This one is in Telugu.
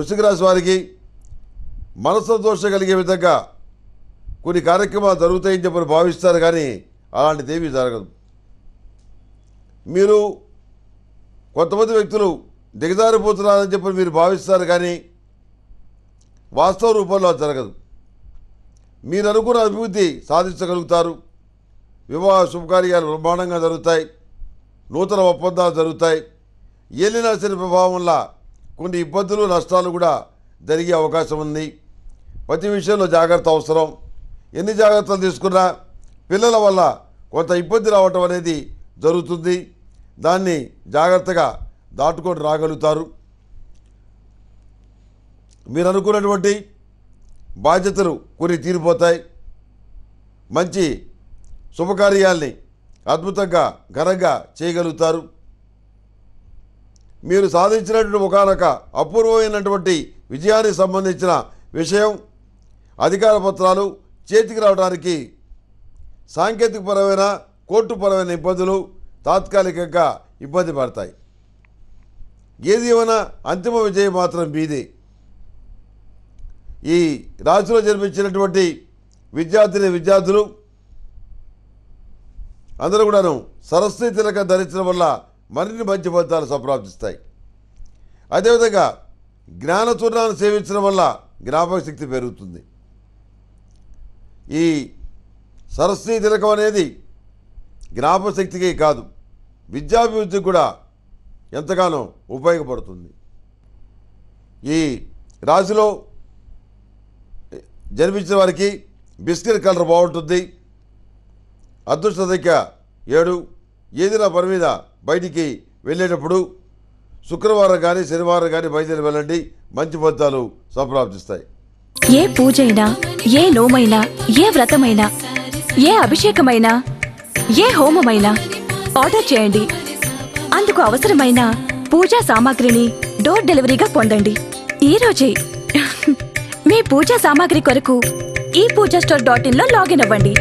వృషికరాశి వారికి వారికి మనసంతోష కలిగే విధంగా కొన్ని కార్యక్రమాలు జరుగుతాయని చెప్పని భావిస్తారు కానీ అలాంటిదేమీ జరగదు మీరు కొంతమంది వ్యక్తులు దిగజారిపోతున్నారని చెప్పి మీరు భావిస్తారు కానీ వాస్తవ రూపంలో జరగదు మీరు అనుకున్న అభివృద్ధి సాధించగలుగుతారు వివాహ శుభకార్యాలు బ్రహ్మాండంగా జరుగుతాయి నూతన ఒప్పందాలు జరుగుతాయి ఏలినాశని ప్రభావం వల్ల కొన్ని ఇబ్బందులు నష్టాలు కూడా జరిగే అవకాశం ఉంది ప్రతి విషయంలో జాగ్రత్త అవసరం ఎన్ని జాగ్రత్తలు తీసుకున్నా పిల్లల వల్ల కొంత ఇబ్బంది రావటం అనేది జరుగుతుంది దాన్ని జాగ్రత్తగా దాటుకొని రాగలుగుతారు మీరు అనుకున్నటువంటి బాధ్యతలు కొన్ని తీరిపోతాయి మంచి శుభకార్యాల్ని అద్భుతంగా ఘనంగా చేయగలుగుతారు మీరు సాధించినటువంటి ఒకనొక అపూర్వమైనటువంటి విజయానికి సంబంధించిన విషయం అధికార పత్రాలు చేతికి రావడానికి సాంకేతికపరమైన కోర్టుపరమైన ఇబ్బందులు తాత్కాలికంగా ఇబ్బంది పడతాయి ఏది ఏమైనా అంతిమ విజయం మాత్రం బీది ఈ రాశిలో జన్మించినటువంటి విద్యార్థిని విద్యార్థులు అందరూ కూడాను సరస్వతి తిలక ధరించడం వల్ల మరిన్ని మంచి ఫలితాలు సంప్రాప్తిస్తాయి అదేవిధంగా జ్ఞానచూర్ణాన్ని సేవించడం వల్ల జ్ఞాపక శక్తి పెరుగుతుంది ఈ సరస్వతి తిలకం అనేది జ్ఞాపక శక్తికి కాదు విద్యాభివృద్ధికి కూడా ఎంతగానో ఉపయోగపడుతుంది ఈ రాశిలో జన్మించిన వారికి బిస్కెట్ కలర్ బాగుంటుంది అదృష్ట సంఖ్య ఏడు ఏదైనా పని మీద బయటికి వెళ్ళేటప్పుడు శుక్రవారం కానీ శనివారం కానీ బయలుదేరి వెళ్ళండి మంచి ఫలితాలు సంప్రాప్తిస్తాయి ఏ అయినా ఏ లోమైనా ఏ వ్రతమైనా ఏ అభిషేకమైనా ఏ హోమమైనా ఆర్డర్ చేయండి అందుకు అవసరమైన పూజా సామాగ్రిని డోర్ డెలివరీగా పొందండి ఈరోజే మీ పూజా సామాగ్రి కొరకు ఈ పూజా స్టోర్ డాట్ ఇన్లో లాగిన్ అవ్వండి